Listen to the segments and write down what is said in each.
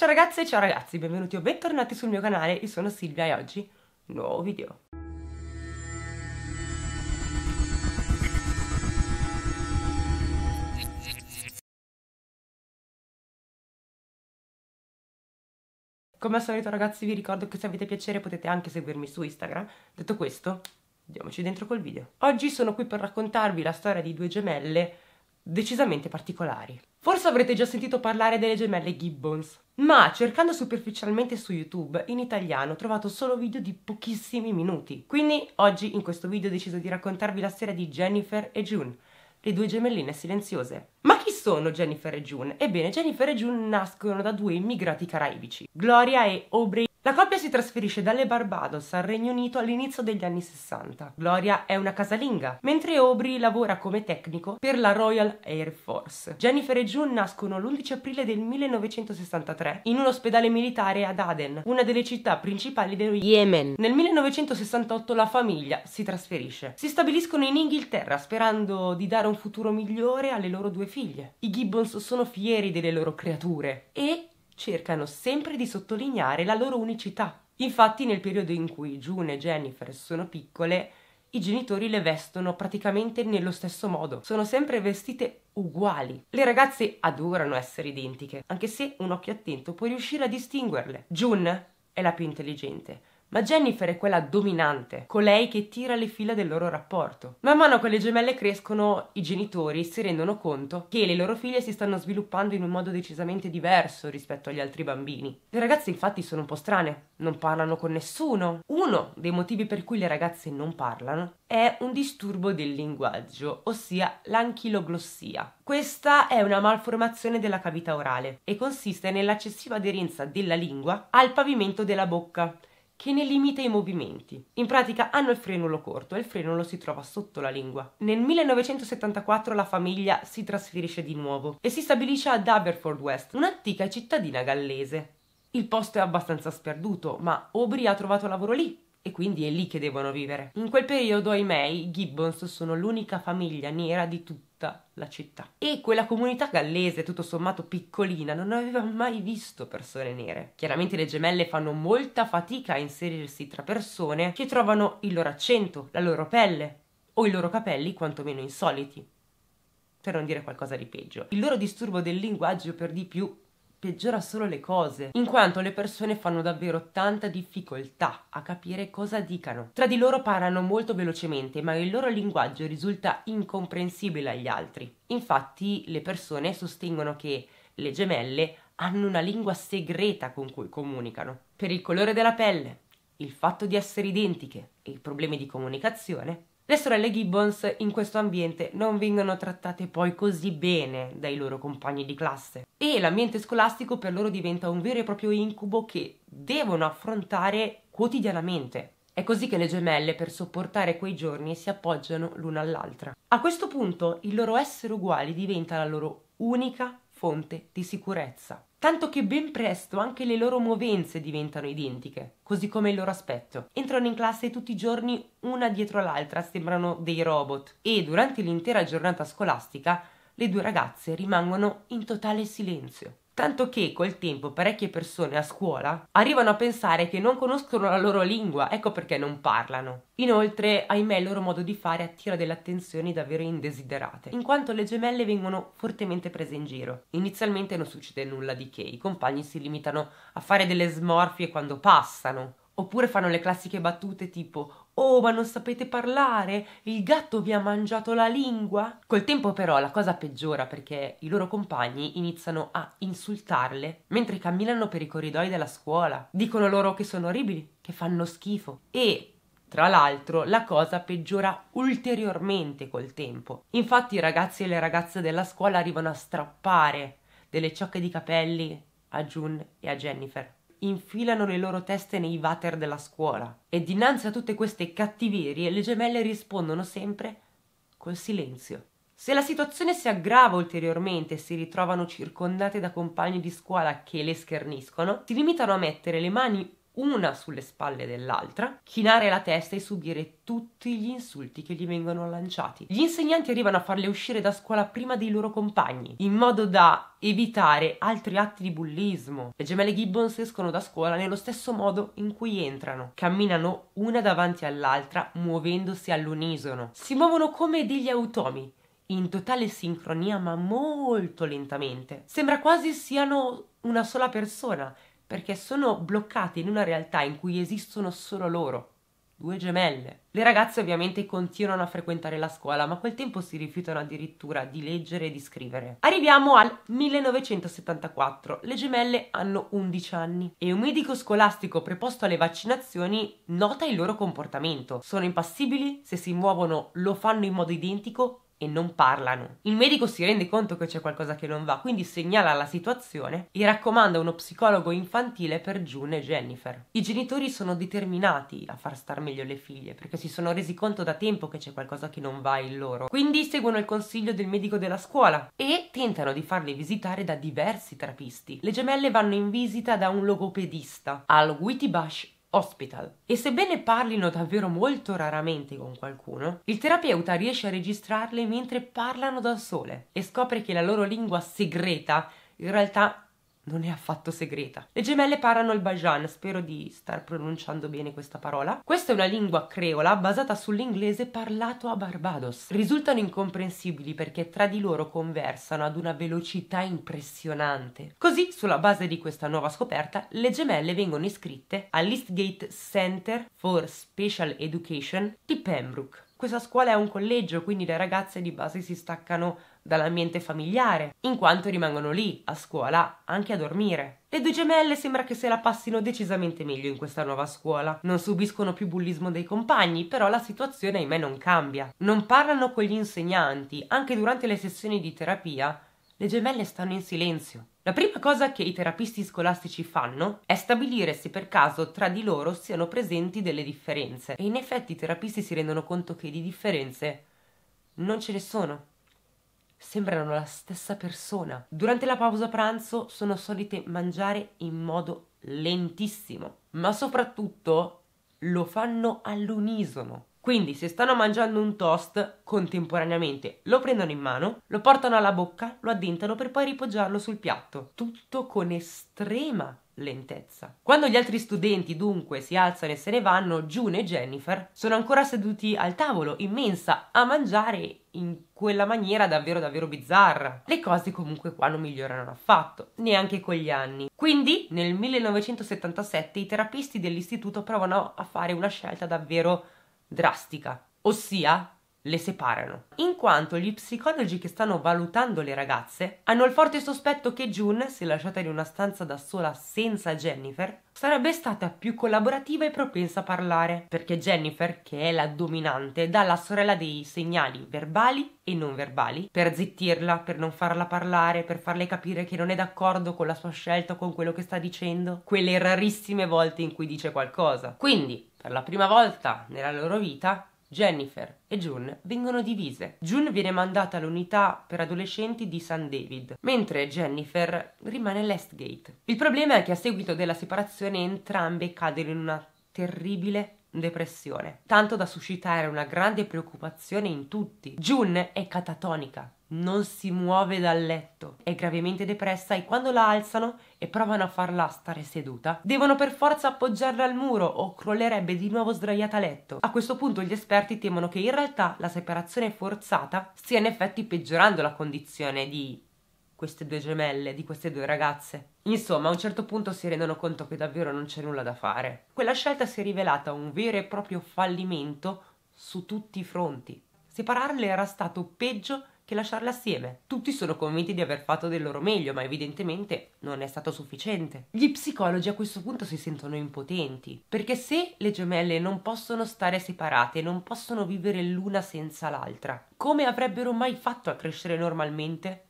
Ciao ragazze e ciao ragazzi, benvenuti o bentornati sul mio canale, io sono Silvia e oggi nuovo video. Come al solito ragazzi vi ricordo che se avete piacere potete anche seguirmi su Instagram. Detto questo, andiamoci dentro col video. Oggi sono qui per raccontarvi la storia di due gemelle decisamente particolari. Forse avrete già sentito parlare delle gemelle Gibbons, ma cercando superficialmente su YouTube in italiano ho trovato solo video di pochissimi minuti. Quindi oggi in questo video ho deciso di raccontarvi la storia di Jennifer e June, le due gemelline silenziose. Ma chi sono Jennifer e June? Ebbene, Jennifer e June nascono da due immigrati caraibici, Gloria e Aubrey la coppia si trasferisce dalle Barbados al Regno Unito all'inizio degli anni 60. Gloria è una casalinga, mentre Aubrey lavora come tecnico per la Royal Air Force. Jennifer e June nascono l'11 aprile del 1963 in un ospedale militare ad Aden, una delle città principali dello Yemen. Nel 1968 la famiglia si trasferisce. Si stabiliscono in Inghilterra sperando di dare un futuro migliore alle loro due figlie. I Gibbons sono fieri delle loro creature e cercano sempre di sottolineare la loro unicità. Infatti nel periodo in cui June e Jennifer sono piccole, i genitori le vestono praticamente nello stesso modo, sono sempre vestite uguali. Le ragazze adorano essere identiche, anche se un occhio attento può riuscire a distinguerle. June è la più intelligente, ma Jennifer è quella dominante, colei che tira le fila del loro rapporto. Man mano che le gemelle crescono, i genitori si rendono conto che le loro figlie si stanno sviluppando in un modo decisamente diverso rispetto agli altri bambini. Le ragazze infatti sono un po' strane, non parlano con nessuno. Uno dei motivi per cui le ragazze non parlano è un disturbo del linguaggio, ossia l'anchiloglossia. Questa è una malformazione della cavità orale e consiste nell'eccessiva aderenza della lingua al pavimento della bocca che ne limita i movimenti. In pratica hanno il frenulo corto e il frenulo si trova sotto la lingua. Nel 1974 la famiglia si trasferisce di nuovo e si stabilisce ad Aberford West, un'antica cittadina gallese. Il posto è abbastanza sperduto, ma Aubrey ha trovato lavoro lì e quindi è lì che devono vivere. In quel periodo, ahimè, i Gibbons sono l'unica famiglia nera di tutto tutta la città. E quella comunità gallese, tutto sommato piccolina, non aveva mai visto persone nere. Chiaramente le gemelle fanno molta fatica a inserirsi tra persone che trovano il loro accento, la loro pelle o i loro capelli quantomeno insoliti per non dire qualcosa di peggio. Il loro disturbo del linguaggio per di più peggiora solo le cose, in quanto le persone fanno davvero tanta difficoltà a capire cosa dicano. Tra di loro parlano molto velocemente, ma il loro linguaggio risulta incomprensibile agli altri. Infatti le persone sostengono che le gemelle hanno una lingua segreta con cui comunicano. Per il colore della pelle, il fatto di essere identiche e i problemi di comunicazione, le sorelle Gibbons in questo ambiente non vengono trattate poi così bene dai loro compagni di classe e l'ambiente scolastico per loro diventa un vero e proprio incubo che devono affrontare quotidianamente. È così che le gemelle, per sopportare quei giorni, si appoggiano l'una all'altra. A questo punto il loro essere uguali diventa la loro unica fonte di sicurezza. Tanto che ben presto anche le loro movenze diventano identiche, così come il loro aspetto. Entrano in classe tutti i giorni una dietro l'altra, sembrano dei robot. E durante l'intera giornata scolastica le due ragazze rimangono in totale silenzio tanto che col tempo parecchie persone a scuola arrivano a pensare che non conoscono la loro lingua, ecco perché non parlano. Inoltre, ahimè, il loro modo di fare attira delle attenzioni davvero indesiderate, in quanto le gemelle vengono fortemente prese in giro. Inizialmente non succede nulla di che, i compagni si limitano a fare delle smorfie quando passano, oppure fanno le classiche battute tipo Oh, ma non sapete parlare? Il gatto vi ha mangiato la lingua? Col tempo però la cosa peggiora perché i loro compagni iniziano a insultarle mentre camminano per i corridoi della scuola. Dicono loro che sono orribili, che fanno schifo e tra l'altro, la cosa peggiora ulteriormente col tempo. Infatti, i ragazzi e le ragazze della scuola arrivano a strappare delle ciocche di capelli a June e a Jennifer infilano le loro teste nei water della scuola. E dinanzi a tutte queste cattiverie le gemelle rispondono sempre col silenzio. Se la situazione si aggrava ulteriormente e si ritrovano circondate da compagni di scuola che le scherniscono, si limitano a mettere le mani una sulle spalle dell'altra, chinare la testa e subire tutti gli insulti che gli vengono lanciati. Gli insegnanti arrivano a farle uscire da scuola prima dei loro compagni, in modo da evitare altri atti di bullismo. Le gemelle Gibbons escono da scuola nello stesso modo in cui entrano. Camminano una davanti all'altra, muovendosi all'unisono. Si muovono come degli automi, in totale sincronia ma molto lentamente. Sembra quasi siano una sola persona perché sono bloccate in una realtà in cui esistono solo loro, due gemelle. Le ragazze ovviamente continuano a frequentare la scuola, ma quel tempo si rifiutano addirittura di leggere e di scrivere. Arriviamo al 1974. Le gemelle hanno 11 anni e un medico scolastico preposto alle vaccinazioni nota il loro comportamento. Sono impassibili, se si muovono lo fanno in modo identico e non parlano. Il medico si rende conto che c'è qualcosa che non va, quindi segnala la situazione e raccomanda uno psicologo infantile per June e Jennifer. I genitori sono determinati a far star meglio le figlie perché si sono resi conto da tempo che c'è qualcosa che non va in loro. Quindi seguono il consiglio del medico della scuola e tentano di farle visitare da diversi terapisti. Le gemelle vanno in visita da un logopedista al Whitty Bush Hospital. E sebbene parlino davvero molto raramente con qualcuno, il terapeuta riesce a registrarle mentre parlano da sole e scopre che la loro lingua segreta in realtà non è affatto segreta. Le gemelle parlano il Bajan, spero di star pronunciando bene questa parola. Questa è una lingua creola basata sull'inglese parlato a Barbados. Risultano incomprensibili perché tra di loro conversano ad una velocità impressionante. Così, sulla base di questa nuova scoperta, le gemelle vengono iscritte all'Eastgate Center for Special Education di Pembroke. Questa scuola è un collegio, quindi le ragazze di base si staccano dall'ambiente familiare, in quanto rimangono lì, a scuola, anche a dormire. Le due gemelle sembra che se la passino decisamente meglio in questa nuova scuola. Non subiscono più bullismo dei compagni, però la situazione ahimè non cambia. Non parlano con gli insegnanti, anche durante le sessioni di terapia, le gemelle stanno in silenzio. La prima cosa che i terapisti scolastici fanno è stabilire se per caso tra di loro siano presenti delle differenze e in effetti i terapisti si rendono conto che di differenze non ce ne sono sembrano la stessa persona. Durante la pausa pranzo sono solite mangiare in modo lentissimo, ma soprattutto lo fanno all'unisono. Quindi se stanno mangiando un toast, contemporaneamente lo prendono in mano, lo portano alla bocca, lo addentano per poi ripoggiarlo sul piatto. Tutto con estrema lentezza. Quando gli altri studenti dunque si alzano e se ne vanno, June e Jennifer sono ancora seduti al tavolo, in mensa, a mangiare in quella maniera davvero davvero bizzarra. Le cose comunque qua non migliorano affatto, neanche con gli anni. Quindi nel 1977 i terapisti dell'istituto provano a fare una scelta davvero drastica, ossia le separano, in quanto gli psicologi che stanno valutando le ragazze hanno il forte sospetto che June, se lasciata in una stanza da sola senza Jennifer, sarebbe stata più collaborativa e propensa a parlare, perché Jennifer, che è la dominante, dà alla sorella dei segnali verbali e non verbali per zittirla, per non farla parlare, per farle capire che non è d'accordo con la sua scelta o con quello che sta dicendo, quelle rarissime volte in cui dice qualcosa. Quindi, per la prima volta nella loro vita, Jennifer e June vengono divise. June viene mandata all'unità per adolescenti di St. David, mentre Jennifer rimane l'Estgate. Il problema è che a seguito della separazione entrambe cadono in una terribile depressione, tanto da suscitare una grande preoccupazione in tutti. June è catatonica, non si muove dal letto, è gravemente depressa e quando la alzano e provano a farla stare seduta, devono per forza appoggiarla al muro o crollerebbe di nuovo sdraiata a letto. A questo punto gli esperti temono che in realtà la separazione forzata stia in effetti peggiorando la condizione di queste due gemelle, di queste due ragazze. Insomma, a un certo punto si rendono conto che davvero non c'è nulla da fare. Quella scelta si è rivelata un vero e proprio fallimento su tutti i fronti. Separarle era stato peggio che lasciarla assieme. Tutti sono convinti di aver fatto del loro meglio, ma evidentemente non è stato sufficiente. Gli psicologi a questo punto si sentono impotenti, perché se le gemelle non possono stare separate, non possono vivere l'una senza l'altra, come avrebbero mai fatto a crescere normalmente?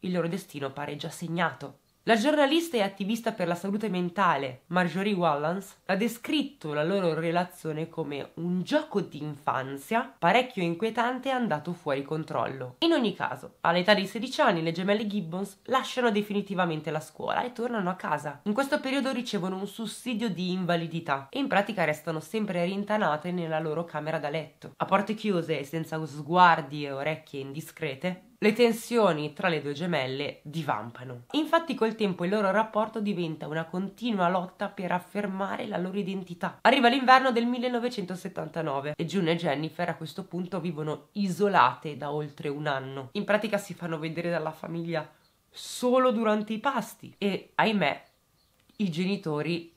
Il loro destino pare già segnato. La giornalista e attivista per la salute mentale Marjorie Wallace ha descritto la loro relazione come un gioco di infanzia parecchio inquietante e andato fuori controllo. In ogni caso, all'età di 16 anni le gemelle Gibbons lasciano definitivamente la scuola e tornano a casa. In questo periodo ricevono un sussidio di invalidità e in pratica restano sempre rintanate nella loro camera da letto. A porte chiuse e senza sguardi e orecchie indiscrete, le tensioni tra le due gemelle divampano. Infatti col tempo il loro rapporto diventa una continua lotta per affermare la loro identità. Arriva l'inverno del 1979 e June e Jennifer a questo punto vivono isolate da oltre un anno. In pratica si fanno vedere dalla famiglia solo durante i pasti e ahimè i genitori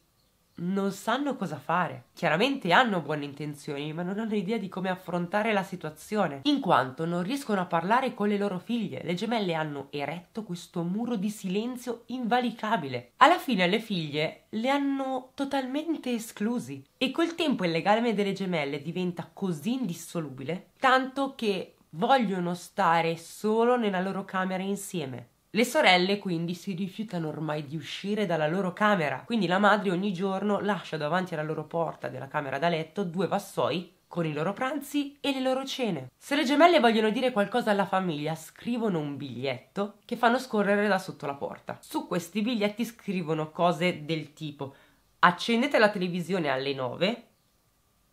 non sanno cosa fare. Chiaramente hanno buone intenzioni, ma non hanno idea di come affrontare la situazione, in quanto non riescono a parlare con le loro figlie. Le gemelle hanno eretto questo muro di silenzio invalicabile. Alla fine le figlie le hanno totalmente esclusi e col tempo il legame delle gemelle diventa così indissolubile, tanto che vogliono stare solo nella loro camera insieme le sorelle quindi si rifiutano ormai di uscire dalla loro camera, quindi la madre ogni giorno lascia davanti alla loro porta della camera da letto due vassoi con i loro pranzi e le loro cene. Se le gemelle vogliono dire qualcosa alla famiglia, scrivono un biglietto che fanno scorrere da sotto la porta. Su questi biglietti scrivono cose del tipo accendete la televisione alle 9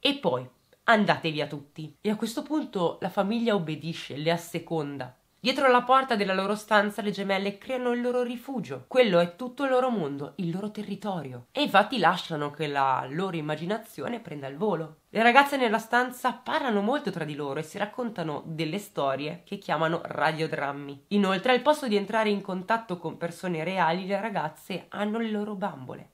e poi andate via tutti. E a questo punto la famiglia obbedisce, le asseconda. Dietro la porta della loro stanza le gemelle creano il loro rifugio, quello è tutto il loro mondo, il loro territorio. E infatti lasciano che la loro immaginazione prenda il volo. Le ragazze nella stanza parlano molto tra di loro e si raccontano delle storie che chiamano radiodrammi. Inoltre, al posto di entrare in contatto con persone reali, le ragazze hanno le loro bambole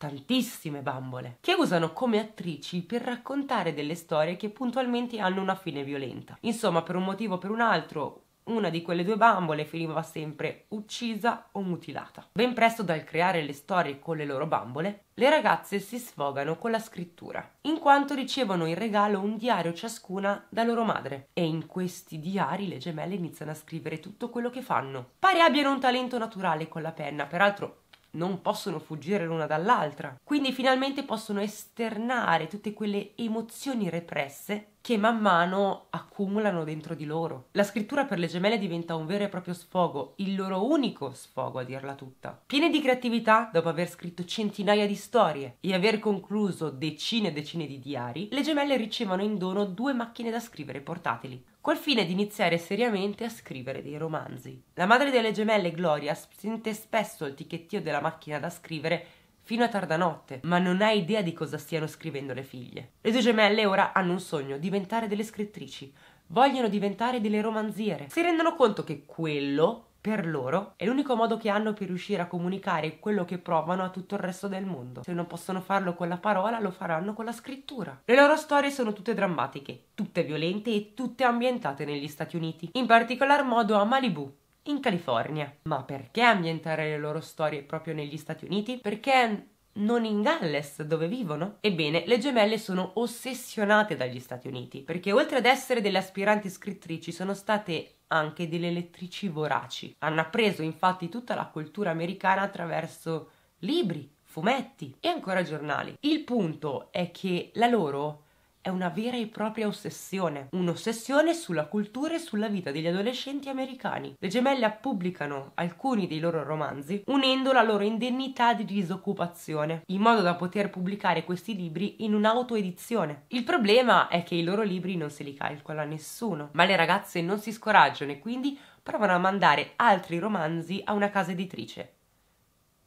tantissime bambole, che usano come attrici per raccontare delle storie che puntualmente hanno una fine violenta. Insomma, per un motivo o per un altro, una di quelle due bambole finiva sempre uccisa o mutilata. Ben presto dal creare le storie con le loro bambole, le ragazze si sfogano con la scrittura, in quanto ricevono in regalo un diario ciascuna da loro madre e in questi diari le gemelle iniziano a scrivere tutto quello che fanno. Pare abbiano un talento naturale con la penna, peraltro non possono fuggire l'una dall'altra. Quindi finalmente possono esternare tutte quelle emozioni represse che man mano accumulano dentro di loro. La scrittura per le gemelle diventa un vero e proprio sfogo, il loro unico sfogo a dirla tutta. Piene di creatività, dopo aver scritto centinaia di storie e aver concluso decine e decine di diari, le gemelle ricevono in dono due macchine da scrivere portatili col fine di iniziare seriamente a scrivere dei romanzi. La madre delle gemelle Gloria sente spesso il ticchettio della macchina da scrivere fino a tarda notte, ma non ha idea di cosa stiano scrivendo le figlie. Le due gemelle ora hanno un sogno, diventare delle scrittrici, vogliono diventare delle romanziere. Si rendono conto che quello per loro è l'unico modo che hanno per riuscire a comunicare quello che provano a tutto il resto del mondo. Se non possono farlo con la parola, lo faranno con la scrittura. Le loro storie sono tutte drammatiche, tutte violente e tutte ambientate negli Stati Uniti, in particolar modo a Malibu, in California. Ma perché ambientare le loro storie proprio negli Stati Uniti? Perché non in Galles, dove vivono? Ebbene, le gemelle sono ossessionate dagli Stati Uniti, perché oltre ad essere delle aspiranti scrittrici, sono state anche delle lettrici voraci. Hanno appreso infatti tutta la cultura americana attraverso libri, fumetti e ancora giornali. Il punto è che la loro è una vera e propria ossessione, un'ossessione sulla cultura e sulla vita degli adolescenti americani. Le gemelle pubblicano alcuni dei loro romanzi unendo la loro indennità di disoccupazione, in modo da poter pubblicare questi libri in un'autoedizione. Il problema è che i loro libri non se li calcola nessuno, ma le ragazze non si scoraggiano e quindi provano a mandare altri romanzi a una casa editrice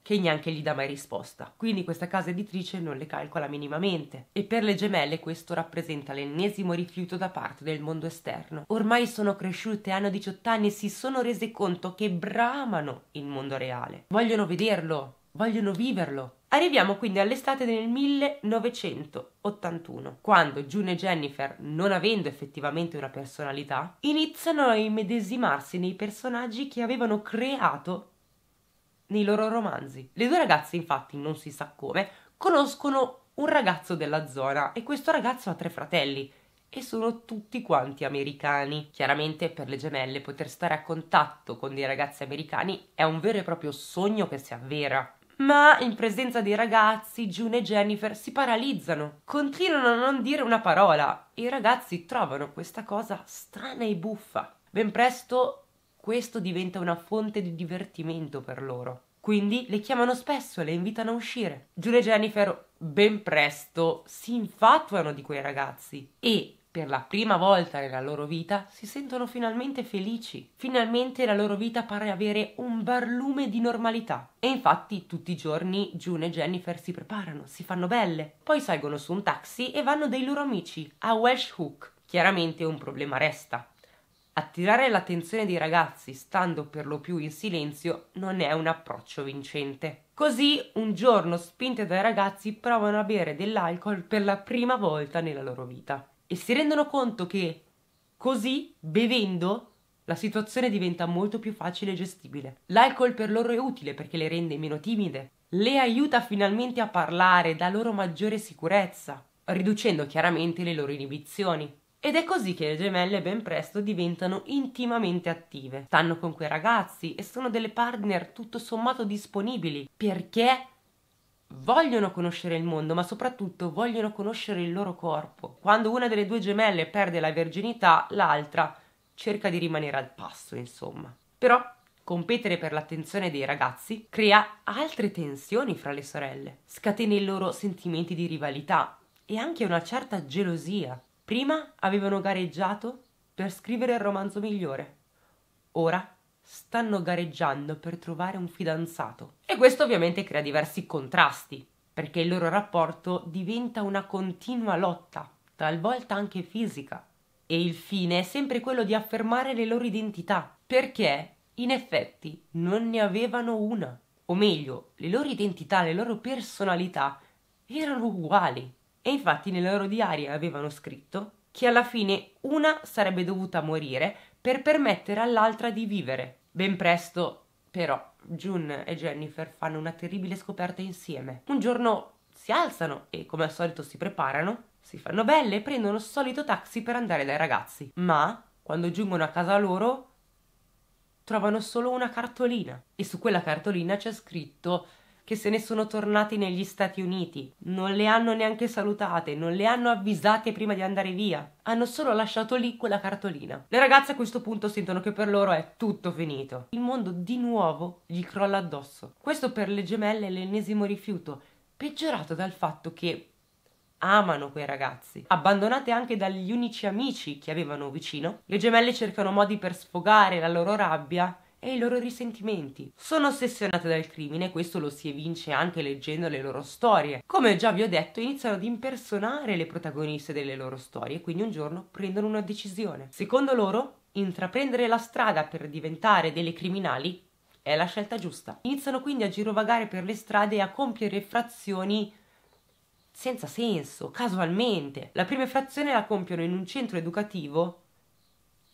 che neanche gli dà mai risposta. Quindi questa casa editrice non le calcola minimamente. E per le gemelle questo rappresenta l'ennesimo rifiuto da parte del mondo esterno. Ormai sono cresciute, hanno 18 anni e si sono rese conto che bramano il mondo reale. Vogliono vederlo, vogliono viverlo. Arriviamo quindi all'estate del 1981, quando June e Jennifer, non avendo effettivamente una personalità, iniziano a immedesimarsi nei personaggi che avevano creato nei loro romanzi. Le due ragazze, infatti, non si sa come, conoscono un ragazzo della zona e questo ragazzo ha tre fratelli e sono tutti quanti americani. Chiaramente per le gemelle poter stare a contatto con dei ragazzi americani è un vero e proprio sogno che si avvera. Ma in presenza dei ragazzi, June e Jennifer si paralizzano, continuano a non dire una parola e i ragazzi trovano questa cosa strana e buffa. Ben presto questo diventa una fonte di divertimento per loro. Quindi le chiamano spesso e le invitano a uscire. Giulia e Jennifer ben presto si infatuano di quei ragazzi e per la prima volta nella loro vita si sentono finalmente felici. Finalmente la loro vita pare avere un barlume di normalità. E infatti tutti i giorni June e Jennifer si preparano, si fanno belle, poi salgono su un taxi e vanno dai loro amici a Welsh Hook. Chiaramente un problema resta. Attirare l'attenzione dei ragazzi stando per lo più in silenzio non è un approccio vincente. Così un giorno, spinte dai ragazzi, provano a bere dell'alcol per la prima volta nella loro vita e si rendono conto che così, bevendo, la situazione diventa molto più facile e gestibile. L'alcol per loro è utile perché le rende meno timide, le aiuta finalmente a parlare, dà loro maggiore sicurezza, riducendo chiaramente le loro inibizioni. Ed è così che le gemelle ben presto diventano intimamente attive. Stanno con quei ragazzi e sono delle partner tutto sommato disponibili perché vogliono conoscere il mondo, ma soprattutto vogliono conoscere il loro corpo. Quando una delle due gemelle perde la verginità, l'altra cerca di rimanere al passo, insomma. Però competere per l'attenzione dei ragazzi crea altre tensioni fra le sorelle, scatena i loro sentimenti di rivalità e anche una certa gelosia. Prima avevano gareggiato per scrivere il romanzo migliore. Ora stanno gareggiando per trovare un fidanzato. E questo ovviamente crea diversi contrasti, perché il loro rapporto diventa una continua lotta, talvolta anche fisica. E il fine è sempre quello di affermare le loro identità, perché in effetti non ne avevano una. O meglio, le loro identità, le loro personalità erano uguali. E infatti nelle loro diarie avevano scritto che alla fine una sarebbe dovuta morire per permettere all'altra di vivere. Ben presto, però, June e Jennifer fanno una terribile scoperta insieme. Un giorno si alzano e, come al solito, si preparano, si fanno belle e prendono il solito taxi per andare dai ragazzi. Ma, quando giungono a casa loro, trovano solo una cartolina e su quella cartolina c'è scritto che se ne sono tornati negli Stati Uniti. Non le hanno neanche salutate, non le hanno avvisate prima di andare via. Hanno solo lasciato lì quella cartolina. Le ragazze a questo punto sentono che per loro è tutto finito. Il mondo di nuovo gli crolla addosso. Questo per le gemelle è l'ennesimo rifiuto, peggiorato dal fatto che amano quei ragazzi. Abbandonate anche dagli unici amici che avevano vicino, le gemelle cercano modi per sfogare la loro rabbia e i loro risentimenti. Sono ossessionate dal crimine, questo lo si evince anche leggendo le loro storie. Come già vi ho detto, iniziano ad impersonare le protagoniste delle loro storie, quindi un giorno prendono una decisione. Secondo loro, intraprendere la strada per diventare delle criminali è la scelta giusta. Iniziano quindi a girovagare per le strade e a compiere frazioni senza senso, casualmente. La prima frazione la compiono in un centro educativo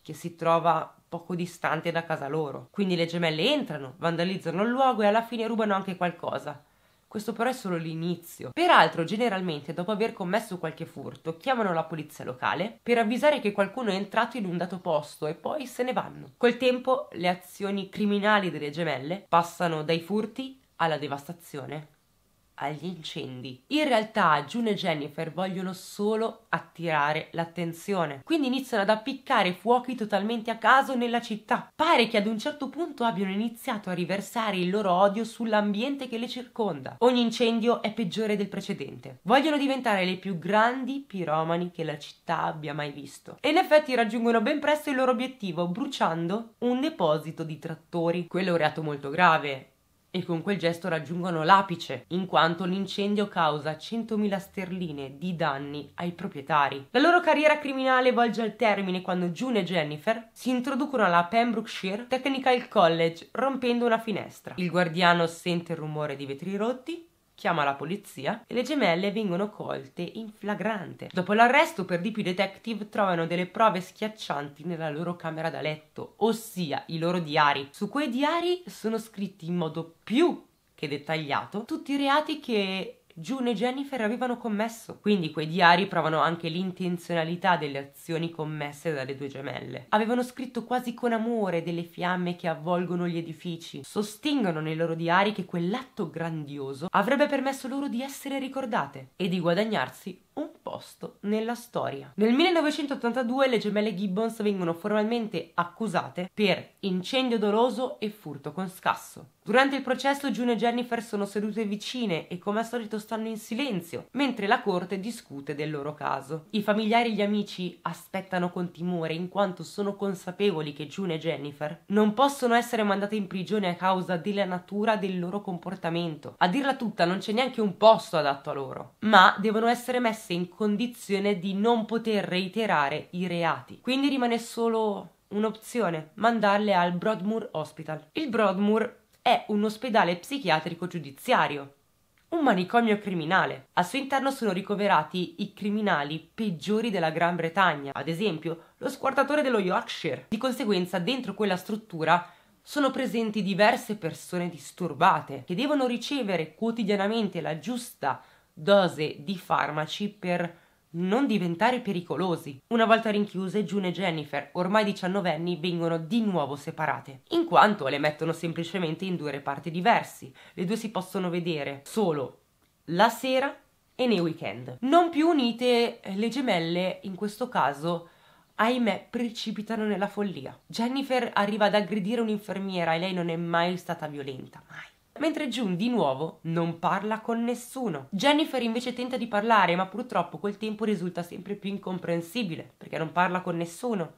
che si trova poco distante da casa loro. Quindi le gemelle entrano, vandalizzano il luogo e alla fine rubano anche qualcosa. Questo però è solo l'inizio. Peraltro, generalmente, dopo aver commesso qualche furto, chiamano la polizia locale per avvisare che qualcuno è entrato in un dato posto e poi se ne vanno. Col tempo, le azioni criminali delle gemelle passano dai furti alla devastazione agli incendi. In realtà June e Jennifer vogliono solo attirare l'attenzione, quindi iniziano ad appiccare fuochi totalmente a caso nella città. Pare che ad un certo punto abbiano iniziato a riversare il loro odio sull'ambiente che le circonda. Ogni incendio è peggiore del precedente. Vogliono diventare le più grandi piromani che la città abbia mai visto. E in effetti raggiungono ben presto il loro obiettivo, bruciando un deposito di trattori. Quello è un reato molto grave e con quel gesto raggiungono l'apice, in quanto l'incendio causa 100.000 sterline di danni ai proprietari. La loro carriera criminale volge al termine quando June e Jennifer si introducono alla Pembrokeshire Technical College rompendo una finestra. Il guardiano sente il rumore di vetri rotti chiama la polizia e le gemelle vengono colte in flagrante. Dopo l'arresto, per di più i detective trovano delle prove schiaccianti nella loro camera da letto, ossia i loro diari. Su quei diari sono scritti in modo più che dettagliato tutti i reati che June e Jennifer avevano commesso, quindi quei diari provano anche l'intenzionalità delle azioni commesse dalle due gemelle. Avevano scritto quasi con amore delle fiamme che avvolgono gli edifici, sostengono nei loro diari che quell'atto grandioso avrebbe permesso loro di essere ricordate e di guadagnarsi un posto nella storia. Nel 1982 le gemelle Gibbons vengono formalmente accusate per incendio doloso e furto con scasso. Durante il processo June e Jennifer sono sedute vicine e come al solito stanno in silenzio, mentre la corte discute del loro caso. I familiari e gli amici aspettano con timore in quanto sono consapevoli che June e Jennifer non possono essere mandate in prigione a causa della natura del loro comportamento. A dirla tutta non c'è neanche un posto adatto a loro, ma devono essere messe in condizione di non poter reiterare i reati. Quindi rimane solo un'opzione, mandarle al Broadmoor Hospital. Il Broadmoor è un ospedale psichiatrico giudiziario, un manicomio criminale. Al suo interno sono ricoverati i criminali peggiori della Gran Bretagna, ad esempio lo squartatore dello Yorkshire. Di conseguenza, dentro quella struttura sono presenti diverse persone disturbate che devono ricevere quotidianamente la giusta dose di farmaci per non diventare pericolosi. Una volta rinchiuse, June e Jennifer, ormai diciannovenni, vengono di nuovo separate, in quanto le mettono semplicemente in due reparti diversi. Le due si possono vedere solo la sera e nei weekend. Non più unite, le gemelle, in questo caso, ahimè, precipitano nella follia. Jennifer arriva ad aggredire un'infermiera e lei non è mai stata violenta, mai mentre June di nuovo non parla con nessuno. Jennifer invece tenta di parlare, ma purtroppo quel tempo risulta sempre più incomprensibile, perché non parla con nessuno.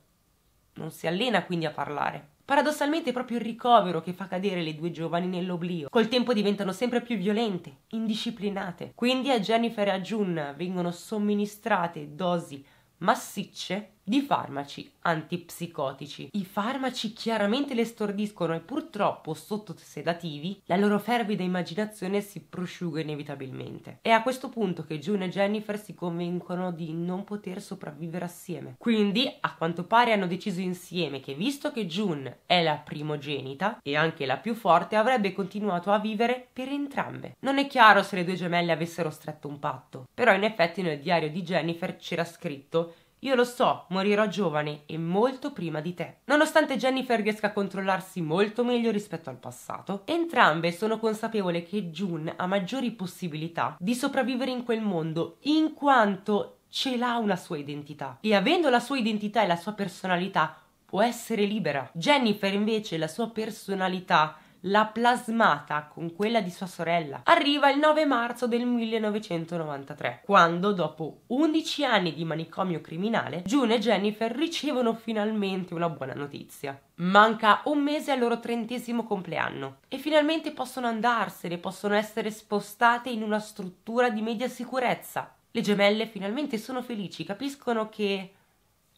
Non si allena quindi a parlare. Paradossalmente è proprio il ricovero che fa cadere le due giovani nell'oblio. Col tempo diventano sempre più violente, indisciplinate. Quindi a Jennifer e a June vengono somministrate dosi massicce di farmaci antipsicotici. I farmaci chiaramente le stordiscono e purtroppo sotto sedativi la loro fervida immaginazione si prosciuga inevitabilmente. È a questo punto che June e Jennifer si convincono di non poter sopravvivere assieme. Quindi, a quanto pare, hanno deciso insieme che visto che June è la primogenita e anche la più forte, avrebbe continuato a vivere per entrambe. Non è chiaro se le due gemelle avessero stretto un patto, però in effetti nel diario di Jennifer c'era scritto io lo so, morirò giovane e molto prima di te. Nonostante Jennifer riesca a controllarsi molto meglio rispetto al passato, entrambe sono consapevole che June ha maggiori possibilità di sopravvivere in quel mondo in quanto ce l'ha una sua identità e avendo la sua identità e la sua personalità può essere libera. Jennifer invece la sua personalità la plasmata con quella di sua sorella, arriva il 9 marzo del 1993, quando dopo 11 anni di manicomio criminale, June e Jennifer ricevono finalmente una buona notizia. Manca un mese al loro trentesimo compleanno e finalmente possono andarsene, possono essere spostate in una struttura di media sicurezza. Le gemelle finalmente sono felici, capiscono che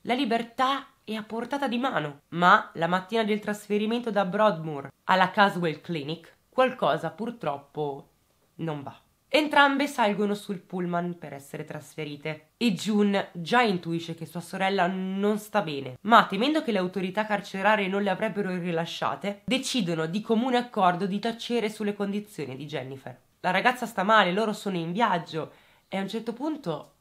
la libertà e a portata di mano. Ma la mattina del trasferimento da Broadmoor alla Caswell Clinic qualcosa purtroppo non va. Entrambe salgono sul pullman per essere trasferite e June già intuisce che sua sorella non sta bene, ma temendo che le autorità carcerarie non le avrebbero rilasciate, decidono di comune accordo di tacere sulle condizioni di Jennifer. La ragazza sta male, loro sono in viaggio e a un certo punto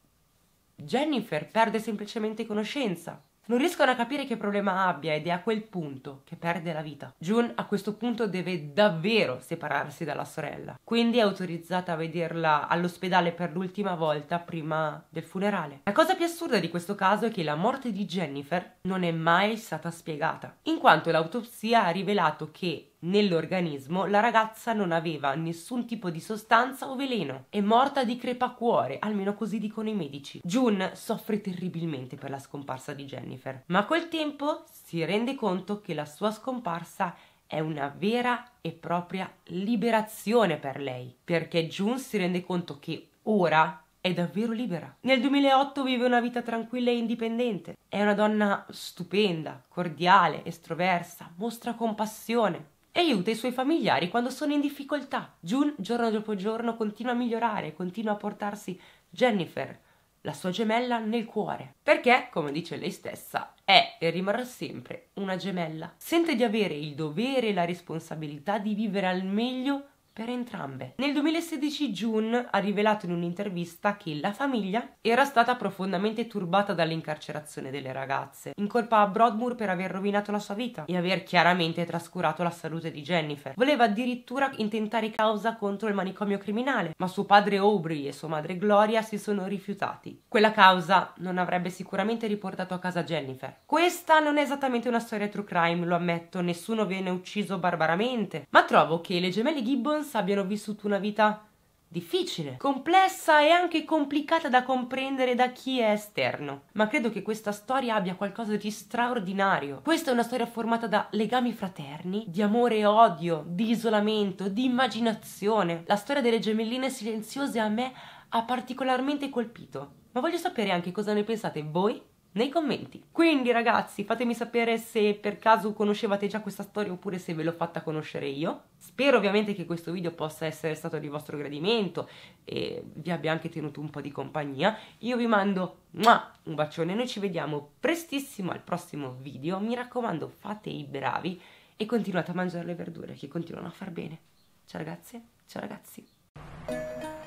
Jennifer perde semplicemente conoscenza non riescono a capire che problema abbia ed è a quel punto che perde la vita. June a questo punto deve davvero separarsi dalla sorella, quindi è autorizzata a vederla all'ospedale per l'ultima volta prima del funerale. La cosa più assurda di questo caso è che la morte di Jennifer non è mai stata spiegata, in quanto l'autopsia ha rivelato che Nell'organismo la ragazza non aveva nessun tipo di sostanza o veleno. È morta di crepacuore, almeno così dicono i medici. June soffre terribilmente per la scomparsa di Jennifer, ma col tempo si rende conto che la sua scomparsa è una vera e propria liberazione per lei, perché June si rende conto che ora è davvero libera. Nel 2008 vive una vita tranquilla e indipendente. È una donna stupenda, cordiale, estroversa, mostra compassione, e aiuta i suoi familiari quando sono in difficoltà. June, giorno dopo giorno, continua a migliorare, continua a portarsi Jennifer, la sua gemella, nel cuore. Perché, come dice lei stessa, è e rimarrà sempre una gemella. Sente di avere il dovere e la responsabilità di vivere al meglio per entrambe. Nel 2016 June ha rivelato in un'intervista che la famiglia era stata profondamente turbata dall'incarcerazione delle ragazze, in colpa a Broadmoor per aver rovinato la sua vita e aver chiaramente trascurato la salute di Jennifer. Voleva addirittura intentare causa contro il manicomio criminale, ma suo padre Aubrey e sua madre Gloria si sono rifiutati. Quella causa non avrebbe sicuramente riportato a casa Jennifer. Questa non è esattamente una storia true crime, lo ammetto, nessuno viene ucciso barbaramente, ma trovo che le gemelle Gibbons Evans abbiano vissuto una vita difficile, complessa e anche complicata da comprendere da chi è esterno. Ma credo che questa storia abbia qualcosa di straordinario. Questa è una storia formata da legami fraterni, di amore e odio, di isolamento, di immaginazione. La storia delle gemelline silenziose a me ha particolarmente colpito. Ma voglio sapere anche cosa ne pensate voi nei commenti. Quindi ragazzi fatemi sapere se per caso conoscevate già questa storia oppure se ve l'ho fatta conoscere io. Spero ovviamente che questo video possa essere stato di vostro gradimento e vi abbia anche tenuto un po' di compagnia. Io vi mando un bacione, noi ci vediamo prestissimo al prossimo video. Mi raccomando fate i bravi e continuate a mangiare le verdure che continuano a far bene. Ciao ragazze, ciao ragazzi.